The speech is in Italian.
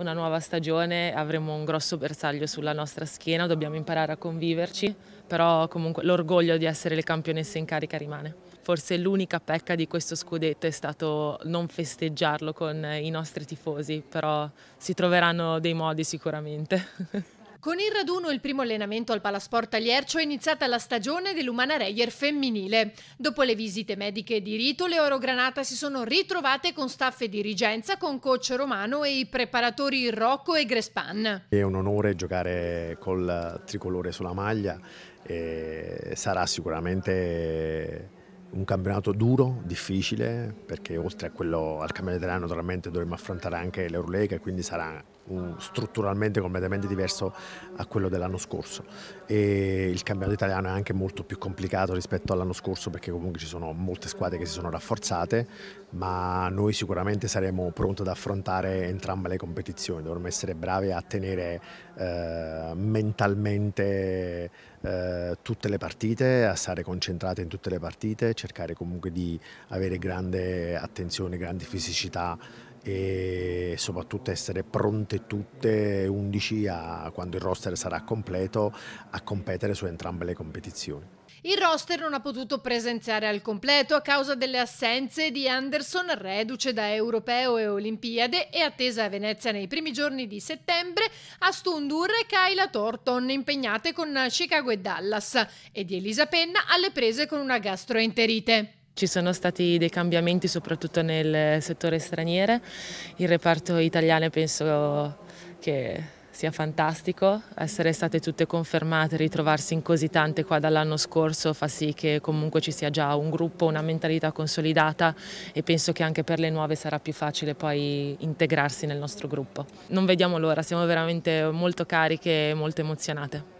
una nuova stagione, avremo un grosso bersaglio sulla nostra schiena, dobbiamo imparare a conviverci, però comunque l'orgoglio di essere le campionesse in carica rimane. Forse l'unica pecca di questo scudetto è stato non festeggiarlo con i nostri tifosi, però si troveranno dei modi sicuramente. Con il raduno e il primo allenamento al Palasport a Liercio è iniziata la stagione dell'Umana Reyer femminile. Dopo le visite mediche di Rito, le Orogranata si sono ritrovate con staff e dirigenza, con coach Romano e i preparatori Rocco e Grespan. È un onore giocare col tricolore sulla maglia e sarà sicuramente un campionato duro, difficile, perché oltre a quello al campionato italiano naturalmente dovremo affrontare anche l'Eurolega e quindi sarà un, strutturalmente completamente diverso a quello dell'anno scorso. E il campionato italiano è anche molto più complicato rispetto all'anno scorso perché comunque ci sono molte squadre che si sono rafforzate, ma noi sicuramente saremo pronti ad affrontare entrambe le competizioni, dovremo essere bravi a tenere eh, mentalmente eh, tutte le partite, a stare concentrati in tutte le partite cercare comunque di avere grande attenzione, grande fisicità e soprattutto essere pronte tutte 11 a, quando il roster sarà completo a competere su entrambe le competizioni. Il roster non ha potuto presenziare al completo a causa delle assenze di Anderson, reduce da Europeo e Olimpiade e attesa a Venezia nei primi giorni di settembre, a Stundur e Kyla Thornton impegnate con Chicago e Dallas e di Elisa Penna alle prese con una gastroenterite. Ci sono stati dei cambiamenti soprattutto nel settore straniere, il reparto italiano penso che sia fantastico, essere state tutte confermate, ritrovarsi in così tante qua dall'anno scorso fa sì che comunque ci sia già un gruppo, una mentalità consolidata e penso che anche per le nuove sarà più facile poi integrarsi nel nostro gruppo. Non vediamo l'ora, siamo veramente molto cariche e molto emozionate.